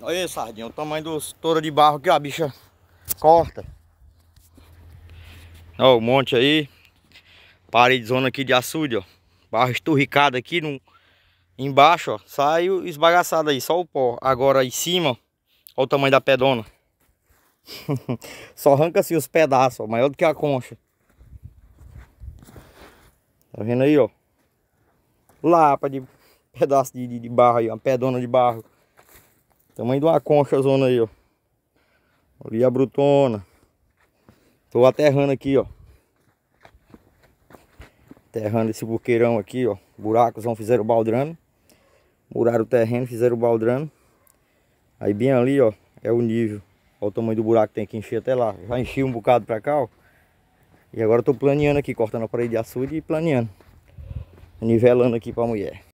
Olha aí, sardinha, o tamanho dos touro de barro que a bicha corta. Olha o monte aí. Paredezona aqui de açude, ó. Barro esturricado aqui no, embaixo, ó. Saiu esbagaçado aí, só o pó. Agora em cima, ó o tamanho da pedona. só arranca assim os pedaços, ó, maior do que a concha. Tá vendo aí, ó? Lapa de pedaço de, de, de barro aí, uma pedona de barro. Tamanho de uma concha zona aí, ó. Ali a brutona. Tô aterrando aqui, ó. Aterrando esse buqueirão aqui, ó. Buracos vão fizeram o baldrano. Muraram o terreno, fizeram o baldrano. Aí bem ali, ó, é o nível. Olha o tamanho do buraco que tem que encher até lá. Já enchi um bocado pra cá, ó. E agora eu tô planeando aqui, cortando a parede de açude e planeando. Nivelando aqui pra mulher.